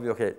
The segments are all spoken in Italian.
ovvio che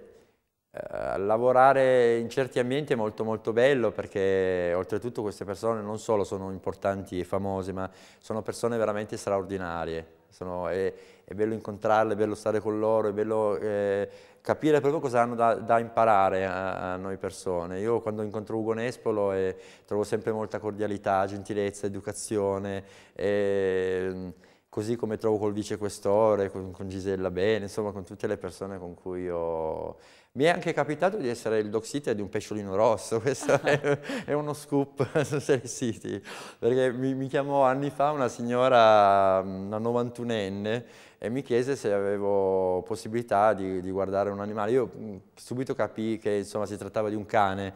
eh, lavorare in certi ambienti è molto molto bello perché oltretutto queste persone non solo sono importanti e famose ma sono persone veramente straordinarie. Sono, è, è, bello incontrarle, è bello stare con loro, è bello eh, capire proprio cosa hanno da, da imparare a, a, noi persone. Io quando incontro Ugo Nespolo eh, trovo sempre molta cordialità, gentilezza, educazione. Ehm, così come trovo col vicequestore, con, con Gisella Bene, insomma con tutte le persone con cui ho... Mi è anche capitato di essere il dog sitter di un pesciolino rosso, questo è, ah. è uno scoop su Serie City, perché mi, mi, chiamò anni fa una signora, una 91enne, e mi chiese se avevo possibilità di, di guardare un animale. Io subito capì che insomma si trattava di un cane,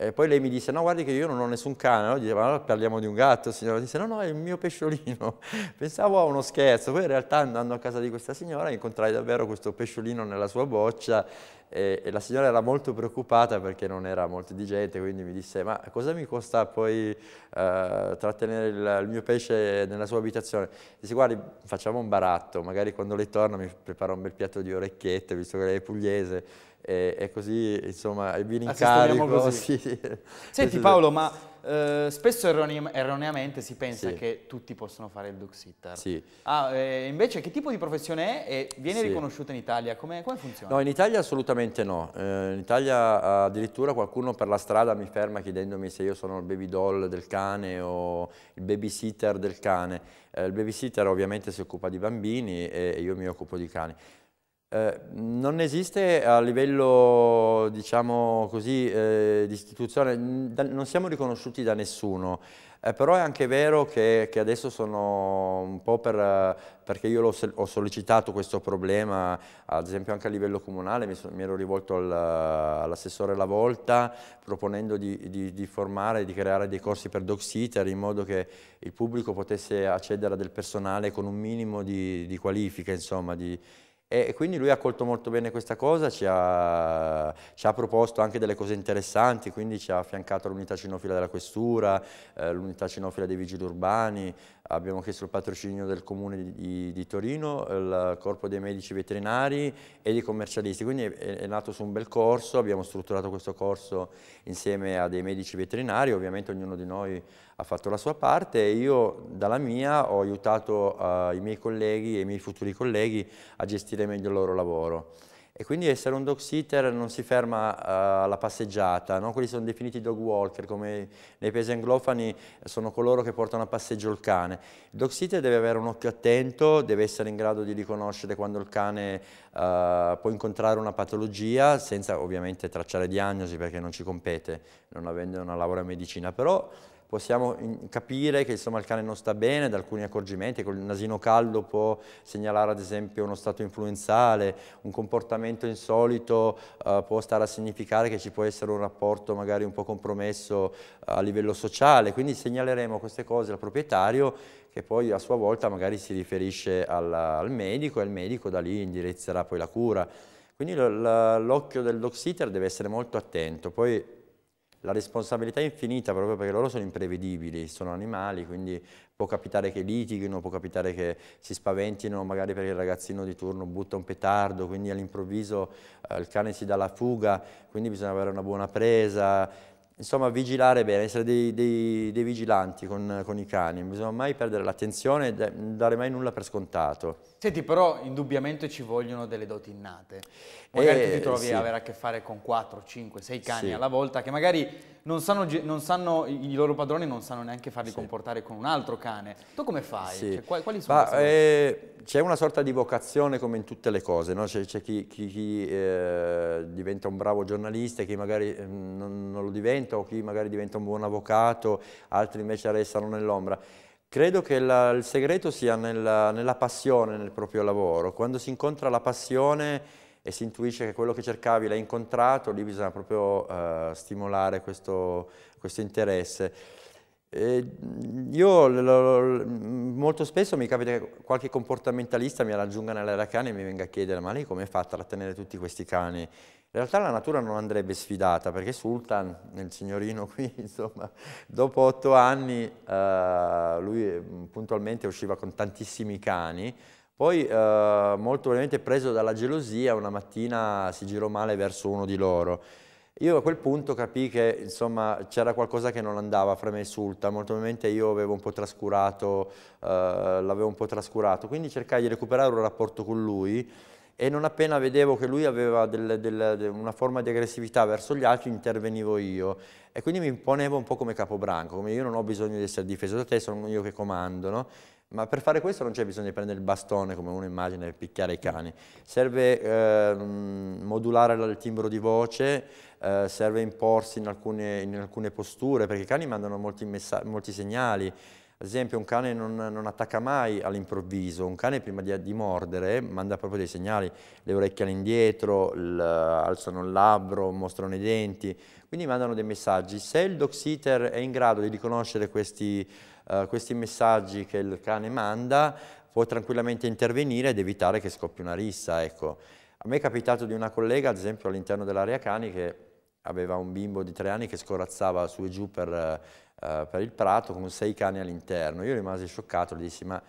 e poi lei mi disse, no guardi che io non ho nessun cane, no? diceva, allora parliamo di un gatto, signora, disse, no no, è il mio pesciolino, pensavo a uno scherzo, poi in realtà andando a casa di questa signora incontrai davvero questo pesciolino nella sua boccia e, e la signora era molto preoccupata perché non era molto di gente, quindi mi disse, ma cosa mi costa poi eh, trattenere il, il, mio pesce nella sua abitazione? Disse, guardi, facciamo un baratto, magari quando lei torna mi preparo un bel piatto di orecchiette, visto che lei è pugliese, e, e così insomma vi rincarico. Sì. Senti Paolo, ma eh, spesso errone erroneamente si pensa sì. che tutti possono fare il duck sitter. Sì. Ah, eh, invece che tipo di professione è e viene riconosciuta in Italia? Come, come, funziona? No, in Italia assolutamente no. Eh, in Italia addirittura qualcuno per la strada mi ferma chiedendomi se io sono il baby doll del cane o il babysitter del cane. Eh, il babysitter ovviamente si occupa di bambini e io mi occupo di cani. Eh, non esiste a livello, diciamo così, eh, di istituzione, non siamo riconosciuti da nessuno, eh, però è anche vero che, che adesso sono un po' per, perché io ho sollecitato questo problema, ad esempio anche a livello comunale, mi, so, mi ero rivolto al, all'assessore La Volta proponendo di, di, di formare, di creare dei corsi per dog sitter in modo che il pubblico potesse accedere a del personale con un minimo di, di qualifica, insomma, di, e quindi lui ha colto molto bene questa cosa, ci ha, ci ha proposto anche delle cose interessanti, quindi ci ha affiancato l'unità cinofila della questura, eh, l'unità cinofila dei vigili urbani, abbiamo chiesto il patrocinio del comune di, di, di, Torino, il corpo dei medici veterinari e dei commercialisti, quindi è, è, nato su un bel corso, abbiamo strutturato questo corso insieme a dei medici veterinari, ovviamente ognuno di noi ha fatto la sua parte e io dalla mia ho aiutato uh, i miei colleghi e i miei futuri colleghi a gestire meglio il loro lavoro. E quindi essere un dog sitter non si ferma uh, alla passeggiata, no? quelli sono definiti dog walker, come nei paesi anglofani sono coloro che portano a passeggio il cane. Il dog sitter deve avere un occhio attento, deve essere in grado di riconoscere quando il cane uh, può incontrare una patologia, senza ovviamente tracciare diagnosi perché non ci compete, non avendo una laurea in medicina, però possiamo capire che insomma, il cane non sta bene da alcuni accorgimenti, il nasino caldo può segnalare ad esempio uno stato influenzale, un comportamento insolito eh, può stare a significare che ci può essere un rapporto magari un po' compromesso eh, a livello sociale, quindi segnaleremo queste cose al proprietario che poi a sua volta magari si riferisce al, al medico e il medico da lì indirizzerà poi la cura. Quindi l'occhio del dog sitter deve essere molto attento, poi la responsabilità è infinita proprio perché loro sono imprevedibili, sono animali, quindi può capitare che litighino, può capitare che si spaventino magari perché il ragazzino di turno butta un petardo, quindi all'improvviso eh, il cane si dà la fuga, quindi bisogna avere una buona presa, insomma vigilare bene, essere dei, dei, dei vigilanti con, con, i cani, non bisogna mai perdere l'attenzione e dare mai nulla per scontato. Senti, però indubbiamente ci vogliono delle doti innate, magari eh, ti trovi sì. ad avere a che fare con 4, 5, 6 cani sì. alla volta che magari non sanno, non sanno, i loro padroni non sanno neanche farli sì. comportare con un altro cane. Tu come fai? Sì. Cioè, quali, quali sono eh, C'è una sorta di vocazione come in tutte le cose, no? c'è, chi, chi, chi eh, diventa un bravo giornalista, e chi magari eh, non, non, lo diventa o chi magari diventa un buon avvocato, altri invece restano nell'ombra. Credo che la, il segreto sia nella, nella passione nel proprio lavoro, quando si incontra la passione e si intuisce che quello che cercavi l'hai incontrato, lì bisogna proprio eh, stimolare questo, questo interesse. E mm, io molto spesso mi capita che qualche comportamentalista mi raggiunga nell'area cane e mi venga a chiedere ma lei come fa a trattenere tutti questi cani? In realtà la natura non andrebbe sfidata perché Sultan, nel signorino qui, insomma, dopo otto anni eh, lui mm, puntualmente usciva con tantissimi cani poi eh, molto probabilmente preso dalla gelosia una mattina si girò male verso uno di loro. Io a quel punto capii che insomma c'era qualcosa che non andava fra me e Sulta, molto probabilmente io avevo un po' trascurato, eh, l'avevo un po' trascurato, quindi cercai di recuperare un rapporto con lui e non appena vedevo che lui aveva del, del, una forma di aggressività verso gli altri intervenivo io e quindi mi imponevo un po' come capobranco, come io non ho bisogno di essere difeso da te, sono io che comando, no? Ma per fare questo non c'è bisogno di prendere il bastone come uno immagina e picchiare i cani. Serve eh, modulare il timbro di voce, eh, serve imporsi in alcune, in alcune, posture, perché i cani mandano molti, molti segnali. Ad esempio un cane non, non attacca mai all'improvviso, un cane prima di, di, mordere manda proprio dei segnali, le orecchie all'indietro, alzano il labbro, mostrano i denti, quindi mandano dei messaggi. Se il dog sitter è in grado di riconoscere questi eh, questi messaggi che il cane manda, può tranquillamente intervenire ed evitare che scoppi una rissa. Ecco. A me è capitato di una collega, ad esempio, all'interno dell'area cani che aveva un bimbo di tre anni che scorazzava su e giù per, eh, eh per il prato con sei cani all'interno. Io rimasi scioccato, gli dissi ma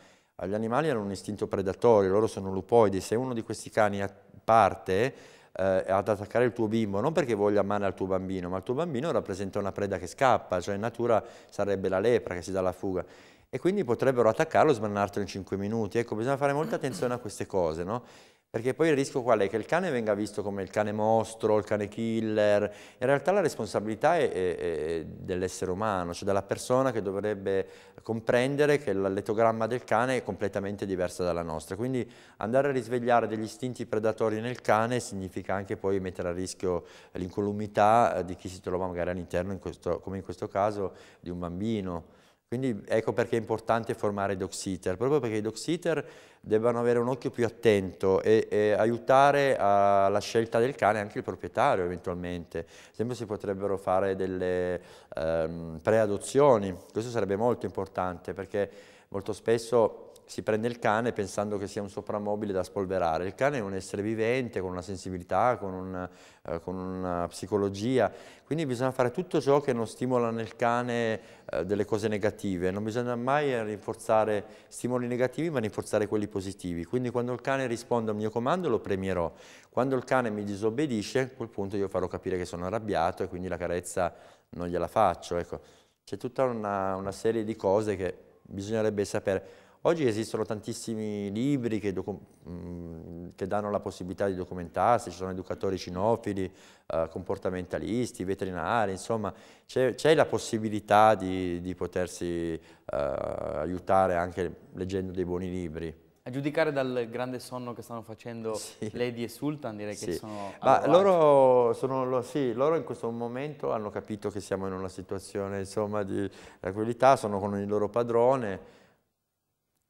gli animali hanno un istinto predatorio, loro sono lupoidi, se uno di questi cani parte eh, ad attaccare il tuo bimbo, non perché voglia male al tuo bambino, ma il tuo bambino rappresenta una preda che scappa, cioè in natura sarebbe la lepra che si dà la fuga e quindi potrebbero attaccarlo e sbannartelo in 5 minuti. Ecco, bisogna fare molta attenzione a queste cose, no? Perché poi il rischio qual è? Che il cane venga visto come il cane mostro, il cane killer. In realtà la responsabilità è, è, è dell'essere umano, cioè della persona che dovrebbe comprendere che l'etogramma del cane è completamente diversa dalla nostra. Quindi andare a risvegliare degli istinti predatori nel cane significa anche poi mettere a rischio l'incolumità eh, di chi si trova magari all'interno, come in questo caso, di un bambino. Quindi ecco perché è importante formare i dog proprio perché i dog debbano avere un occhio più attento e, e aiutare alla scelta del cane anche il proprietario eventualmente. Ad esempio si potrebbero fare delle ehm, preadozioni, questo sarebbe molto importante perché molto spesso si prende il cane pensando che sia un soprammobile da spolverare. Il cane è un essere vivente, con una sensibilità, con una, eh, con una psicologia, quindi bisogna fare tutto ciò che non stimola nel cane eh, delle cose negative. Non bisogna mai rinforzare stimoli negativi, ma rinforzare quelli positivi. Quindi quando il cane risponde al mio comando lo premierò. Quando il cane mi disobbedisce, a quel punto io farò capire che sono arrabbiato e quindi la carezza non gliela faccio. Ecco. C'è tutta una, una serie di cose che bisognerebbe sapere. Oggi esistono tantissimi libri che, mhmm, che, danno la possibilità di documentarsi, ci sono educatori cinofili, eh, comportamentalisti, veterinari, insomma c'è la possibilità di, di potersi eh, aiutare anche leggendo dei buoni libri. A giudicare dal grande sonno che stanno facendo sì. Lady e Sultan, direi sì. che sono... Ma loro, sono, sì, loro in questo momento hanno capito che siamo in una situazione insomma, di tranquillità, sono con il loro padrone,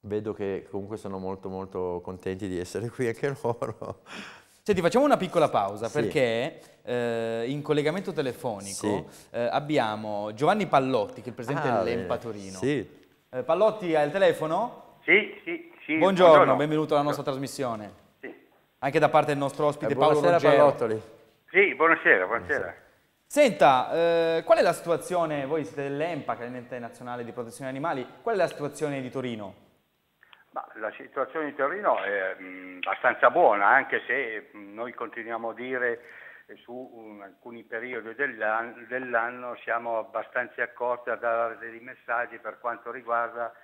Vedo che comunque sono molto molto contenti di essere qui anche loro. Senti, facciamo una piccola pausa sì. perché eh, in collegamento telefonico sì. eh, abbiamo Giovanni Pallotti, che è il presidente ah, dell'EMPA Torino. Sì. Eh, Pallotti ha il telefono? Sì, sì. sì. Buongiorno, Buongiorno, benvenuto alla nostra trasmissione. Sì. Anche da parte del nostro ospite Paolo Ruggero. Pallottoli. Sì, buonasera, buonasera. buonasera. Senta, eh, qual è la situazione, voi siete dell'EMPA, che è l'ente nazionale di protezione animali, qual è la situazione di Torino? Ma la situazione di Torino è mm, abbastanza buona, anche se mm, noi continuiamo a dire eh, su mm, alcuni periodi dell'anno, siamo abbastanza accorti a dare dei messaggi per quanto riguarda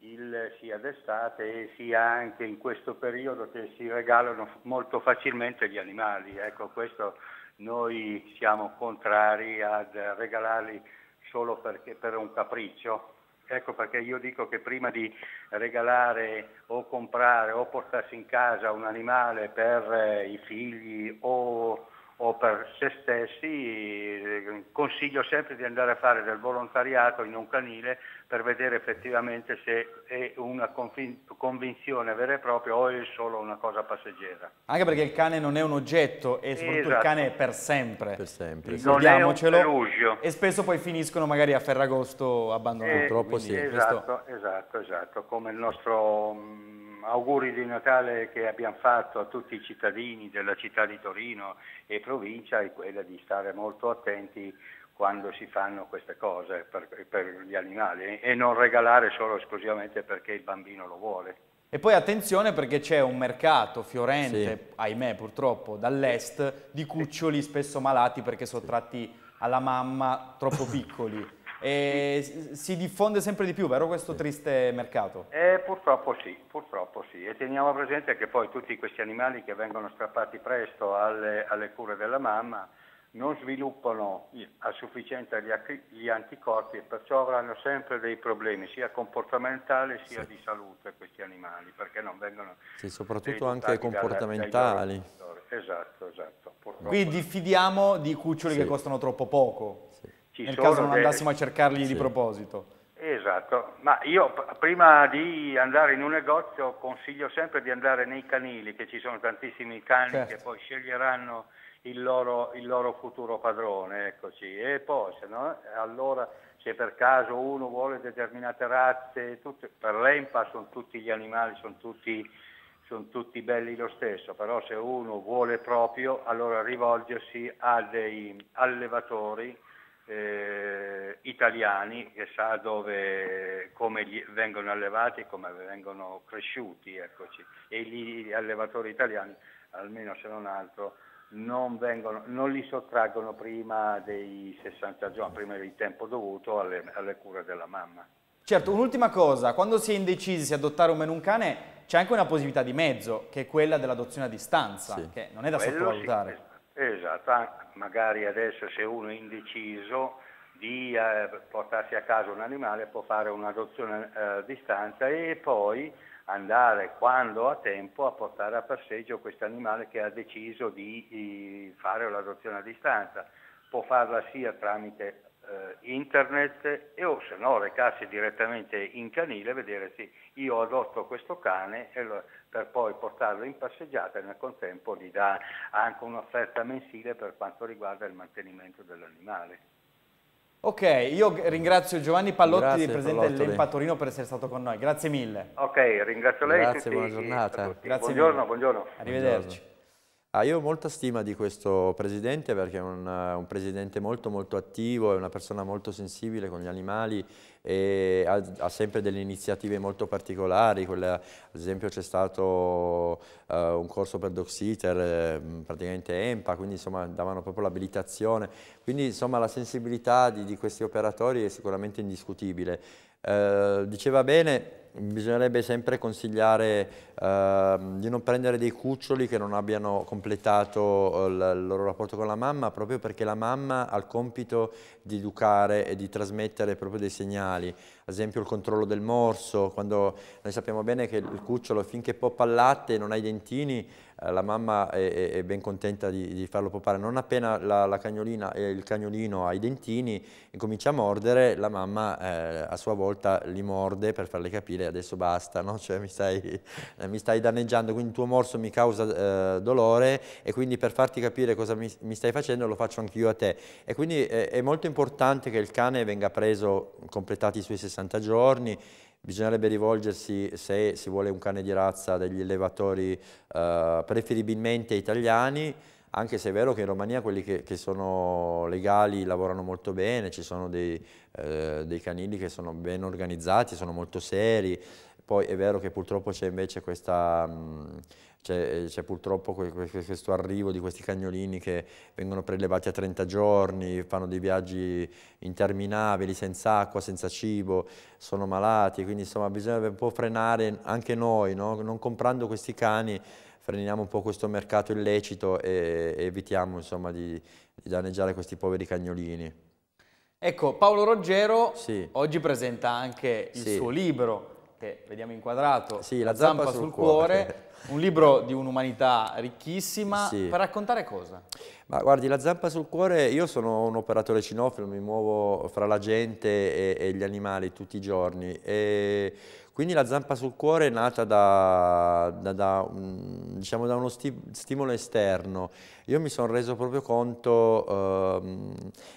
il, sia d'estate sia anche in questo periodo che si regalano molto facilmente gli animali. Ecco, questo noi siamo contrari a regalarli solo perché, per un capriccio, Ecco perché io dico che prima di regalare o comprare o portarsi in casa un animale per eh, i figli o, o per se stessi, eh, consiglio sempre di andare a fare del volontariato in un canile per vedere effettivamente se è una convinzione vera e propria o è solo una cosa passeggera. Anche perché il cane non è un oggetto e soprattutto esatto. il cane è per sempre. Per sempre, ricordiamocelo. E spesso poi finiscono magari a Ferragosto abbandonati. Eh, Purtroppo sì. Esatto, questo... esatto, esatto, come il nostro um, auguri di Natale che abbiamo fatto a tutti i cittadini della città di Torino e provincia è quella di stare molto attenti quando si fanno queste cose per, per gli animali e non regalare solo esclusivamente perché il bambino lo vuole. E poi attenzione perché c'è un mercato fiorente, sì. ahimè purtroppo, dall'est di cuccioli spesso malati perché sottratti alla mamma troppo piccoli. E si diffonde sempre di più, vero questo triste mercato? Eh, purtroppo sì, purtroppo sì. E teniamo presente che poi tutti questi animali che vengono strappati presto alle, alle cure della mamma non sviluppano a sufficienza gli, anticorpi e perciò avranno sempre dei problemi sia comportamentali sia sì. di salute questi animali perché non vengono sì, soprattutto anche comportamentali dalla, esatto esatto purtroppo. qui diffidiamo di cuccioli sì. che costano troppo poco sì. nel caso non andassimo delle... a cercarli di proposito Esatto, ma io prima di andare in un negozio consiglio sempre di andare nei canili, che ci sono tantissimi cani certo. che poi sceglieranno il loro, il loro futuro padrone, eccoci. E poi se no, allora se per caso uno vuole determinate razze, tutte, per l'EMPA sono tutti gli animali, sono tutti, sono tutti belli lo stesso, però se uno vuole proprio, allora rivolgersi a dei allevatori eh, italiani che sa dove, come vengono allevati e come vengono cresciuti, eccoci. E gli allevatori italiani, almeno se non altro, non, vengono, non li sottraggono prima dei 60 giorni, prima del tempo dovuto alle, alle cure della mamma. Certo, un'ultima cosa, quando si è indecisi se adottare o meno un cane, c'è anche una possibilità di mezzo, che è quella dell'adozione a distanza, sì. che non è da Quello sottovalutare. Sì, esatto, magari adesso se uno è indeciso di eh, portarsi a casa un animale può fare un'adozione eh, a distanza e poi andare quando ha tempo a portare a passeggio questo animale che ha deciso di, fare l'adozione a distanza. Può farla sia tramite eh, internet e o se no recarsi direttamente in canile e vedere se io adotto questo cane lo, per poi portarlo in passeggiata e nel contempo gli dà anche un'offerta mensile per quanto riguarda il mantenimento dell'animale. Ok, io ringrazio Giovanni Pallotti, Grazie, presidente dell'Empa Torino, per essere stato con noi. Grazie mille. Ok, ringrazio lei. Grazie, buona giornata. Grazie buongiorno, buongiorno. Arrivederci. Buongiorno. Ah, io ho molta stima di questo presidente perché è un, un, presidente molto molto attivo, è una persona molto sensibile con gli animali e ha, ha sempre delle iniziative molto particolari, Quella, ad esempio c'è stato uh, un corso per dog sitter, eh, praticamente EMPA, quindi insomma davano proprio l'abilitazione, quindi insomma la sensibilità di, di, questi operatori è sicuramente indiscutibile. Uh, diceva bene bisognerebbe sempre consigliare eh, di non prendere dei cuccioli che non abbiano completato eh, il loro rapporto con la mamma proprio perché la mamma ha il compito di educare e di trasmettere proprio dei segnali, ad esempio il controllo del morso, quando noi sappiamo bene che il cucciolo finché poppa il latte e non ha i dentini eh, la mamma è, è ben contenta di, di, farlo popare. Non appena la, la cagnolina, eh, il cagnolino ha i dentini e comincia a mordere, la mamma eh, a sua volta li morde per farle capire adesso basta, no? cioè, mi, stai, eh, mi, stai, danneggiando, quindi il tuo morso mi causa eh, dolore e quindi per farti capire cosa mi, mi stai facendo lo faccio anch'io a te. E quindi eh, è molto importante che il cane venga preso completati i suoi 60 giorni Bisognerebbe rivolgersi, se si vuole un cane di razza, degli allevatori eh, preferibilmente italiani, anche se è vero che in Romania quelli che, che sono legali lavorano molto bene, ci sono dei, eh, dei, canili che sono ben organizzati, sono molto seri, poi è vero che purtroppo c'è invece questa... Mh, mm, eh, c'è, purtroppo questo arrivo di questi cagnolini che vengono prelevati a 30 giorni, fanno dei viaggi interminabili, senza acqua, senza cibo, sono malati, quindi insomma bisogna un po' frenare anche noi, no? non comprando questi cani freniamo un po' questo mercato illecito e, e evitiamo insomma, di, di danneggiare questi poveri cagnolini. Ecco, Paolo Roggero sì. oggi presenta anche il sì. suo libro che vediamo inquadrato, sì, La, la zampa, zampa, sul, cuore, cuore. un libro di un'umanità ricchissima, sì. per raccontare cosa? Ma guardi, La zampa sul cuore, io sono un operatore cinofilo, mi muovo fra la gente e, e gli animali tutti i giorni e quindi La zampa sul cuore è nata da, da, da, un, diciamo da uno sti, stimolo esterno. Io mi sono reso proprio conto eh,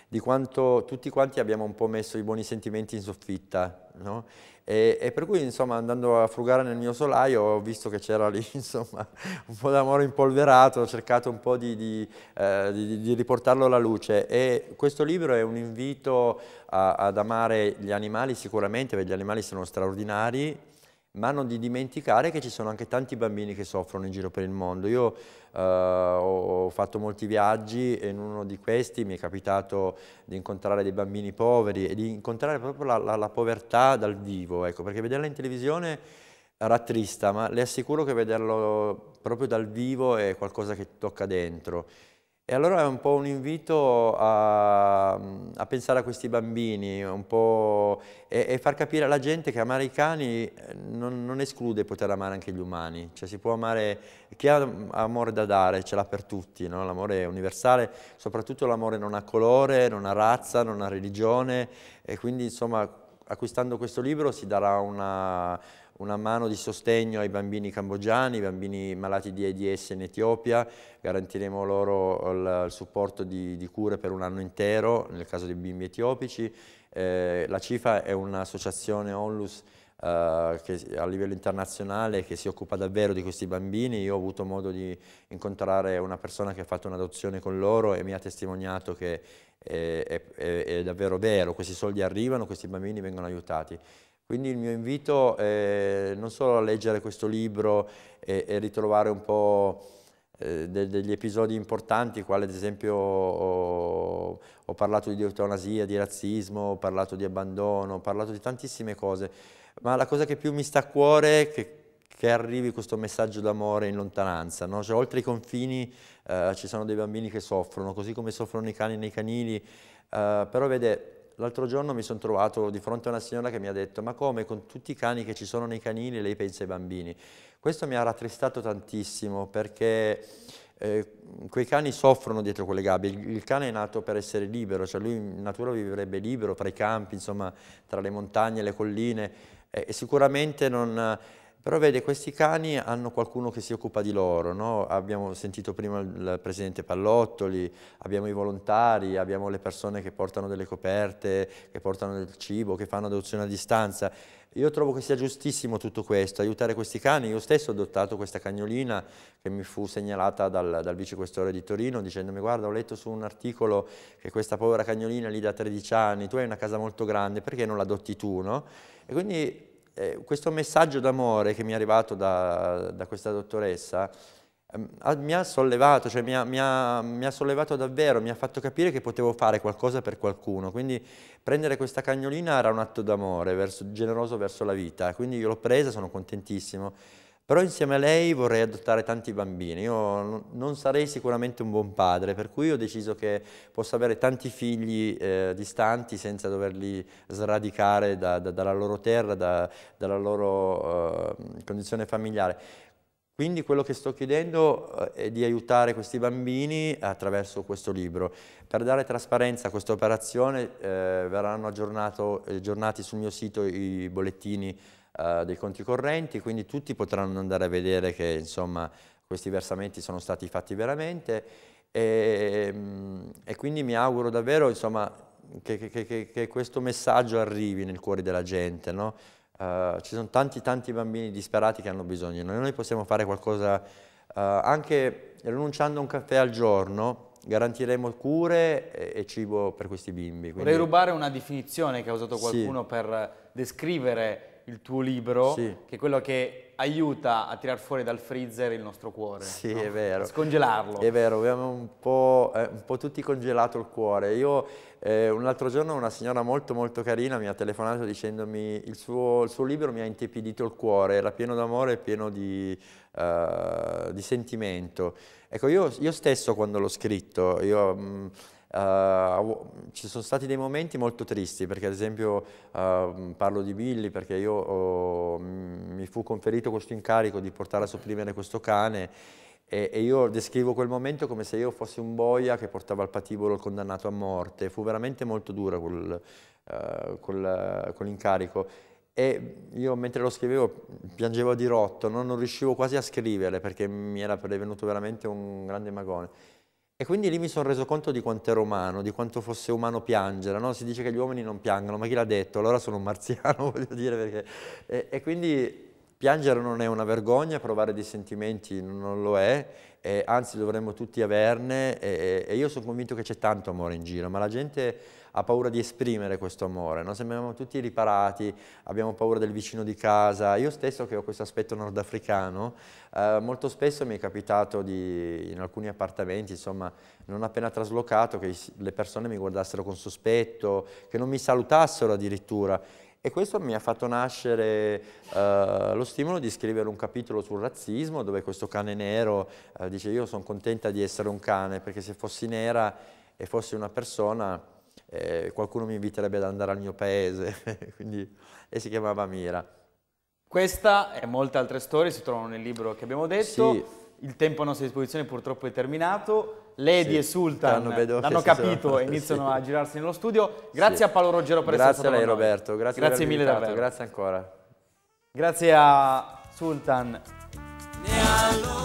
di quanto tutti quanti abbiamo un po' messo i buoni sentimenti in soffitta No? E, e, per cui insomma andando a frugare nel mio solaio ho visto che c'era lì insomma un po' d'amore impolverato, ho cercato un po' di, di, eh, di, di, riportarlo alla luce e questo libro è un invito a, ad amare gli animali sicuramente perché gli animali sono straordinari ma non di dimenticare che ci sono anche tanti bambini che soffrono in giro per il mondo. Io eh, ho fatto molti viaggi e in uno di questi mi è capitato di incontrare dei bambini poveri e di incontrare proprio la, la, la povertà dal vivo, ecco, perché vederla in televisione rattrista, ma le assicuro che vederlo proprio dal vivo è qualcosa che tocca dentro. E allora è un po' un invito a, a pensare a questi bambini e, e, far capire alla gente che amare i cani eh, non, non, esclude poter amare anche gli umani, cioè si può amare, chi ha amore da dare ce l'ha per tutti, no? l'amore è universale, soprattutto l'amore non ha colore, non ha razza, non ha religione e quindi insomma acquistando questo libro si darà una, una mano di sostegno ai bambini cambogiani, ai bambini malati di AIDS in Etiopia, garantiremo loro il, il supporto di, di, cure per un anno intero nel caso dei bimbi etiopici. Eh, la CIFA è un'associazione onlus Uh, che, a livello internazionale che si occupa davvero di questi bambini. Io ho avuto modo di incontrare una persona che ha fatto un'adozione con loro e mi ha testimoniato che eh, è, è, è davvero vero, questi soldi arrivano, questi bambini vengono aiutati. Quindi il mio invito è non solo a leggere questo libro e, e ritrovare un po' eh, degli episodi importanti, quale ad esempio ho, ho parlato di eutanasia, di razzismo, ho parlato di abbandono, ho parlato di tantissime cose, ma la cosa che più mi sta a cuore è che che arrivi questo messaggio d'amore in lontananza, no? cioè, oltre i confini eh, ci sono dei bambini che soffrono, così come soffrono i cani nei canili, eh, però vede L'altro giorno mi sono trovato di fronte a una signora che mi ha detto ma come con tutti i cani che ci sono nei canini lei pensa ai bambini? Questo mi ha rattristato tantissimo perché eh, quei cani soffrono dietro quelle gabbie, il, il, cane è nato per essere libero, cioè lui in natura vivrebbe libero tra i campi, insomma tra le montagne, le colline eh, e sicuramente non però vede, questi cani hanno qualcuno che si occupa di loro, no? abbiamo sentito prima il presidente Pallottoli, abbiamo i volontari, abbiamo le persone che portano delle coperte, che portano del cibo, che fanno adozione a distanza. Io trovo che sia giustissimo tutto questo, aiutare questi cani. Io stesso ho adottato questa cagnolina che mi fu segnalata dal, dal vicequestore di Torino dicendomi guarda ho letto su un articolo che questa povera cagnolina lì da 13 anni, tu hai una casa molto grande, perché non l'adotti tu? No? E quindi eh, questo messaggio d'amore che mi è arrivato da, da questa dottoressa eh, mi ha sollevato, cioè mi ha, mi, ha, mi ha sollevato davvero, mi ha fatto capire che potevo fare qualcosa per qualcuno, quindi prendere questa cagnolina era un atto d'amore generoso verso la vita, quindi io l'ho presa, sono contentissimo però insieme a lei vorrei adottare tanti bambini. Io non sarei sicuramente un buon padre, per cui ho deciso che posso avere tanti figli eh, distanti senza doverli sradicare da, da, dalla loro terra, da, dalla loro eh, condizione familiare. Quindi quello che sto chiedendo eh, è di aiutare questi bambini attraverso questo libro. Per dare trasparenza a questa operazione eh, verranno eh, aggiornati sul mio sito i bollettini eh, dei conti correnti, quindi tutti potranno andare a vedere che insomma, questi versamenti sono stati fatti veramente e, ehm, e quindi mi auguro davvero insomma, che, che, che, che, questo messaggio arrivi nel cuore della gente. No? Uh, ci sono tanti tanti bambini disperati che hanno bisogno, noi, possiamo fare qualcosa uh, anche rinunciando a un caffè al giorno, garantiremo cure e, cibo per questi bimbi. Quindi... Vorrei rubare una definizione che ha usato qualcuno sì. per descrivere il tuo libro, sì. che è quello che aiuta a tirar fuori dal freezer il nostro cuore. Sì, no? è vero. Scongelarlo. È vero, abbiamo un po', eh, un po tutti congelato il cuore. Io eh, un altro giorno una signora molto molto carina mi ha telefonato dicendomi il suo, il suo libro mi ha intepidito il cuore, era pieno d'amore e pieno di, uh, di, sentimento. Ecco, io, io, stesso quando l'ho scritto, io... Mh, mm, Uh, ci sono stati dei momenti molto tristi, perché ad esempio uh, parlo di Billy, perché io oh, mi fu conferito questo incarico di portare a sopprimere questo cane e, e, io descrivo quel momento come se io fossi un boia che portava al patibolo il condannato a morte. Fu veramente molto duro quel, uh, quel, quell'incarico. E io mentre lo scrivevo piangevo di rotto, no? non riuscivo quasi a scrivere perché mi era prevenuto veramente un grande magone. E quindi lì mi sono reso conto di quanto ero umano, di quanto fosse umano piangere, no? si dice che gli uomini non piangono, ma chi l'ha detto? Allora sono un marziano, voglio dire, perché... E, e quindi piangere non è una vergogna, provare dei sentimenti non lo è, eh, anzi dovremmo tutti averne e, e io sono convinto che c'è tanto amore in giro, ma la gente ha paura di esprimere questo amore, no? sembriamo tutti riparati, abbiamo paura del vicino di casa. Io stesso che ho questo aspetto nordafricano, eh, molto spesso mi è capitato di, in alcuni appartamenti, insomma, non appena traslocato, che le persone mi guardassero con sospetto, che non mi salutassero addirittura e questo mi ha fatto nascere eh, lo stimolo di scrivere un capitolo sul razzismo, dove questo cane nero eh, dice io sono contenta di essere un cane, perché se fossi nera e fossi una persona eh, qualcuno mi inviterebbe ad andare al mio paese, Quindi, e si chiamava Mira. Questa e molte altre storie si trovano nel libro che abbiamo detto. Sì il tempo a nostra disposizione purtroppo è terminato. Lady sì, e Sultan veloce, l'hanno capito sono... e iniziano sì. a girarsi nello studio. Grazie sì. a Paolo Roggero per grazie essere stato Grazie a lei Roberto, grazie, grazie mille invitato. davvero. Grazie ancora. Grazie a Sultan. allora...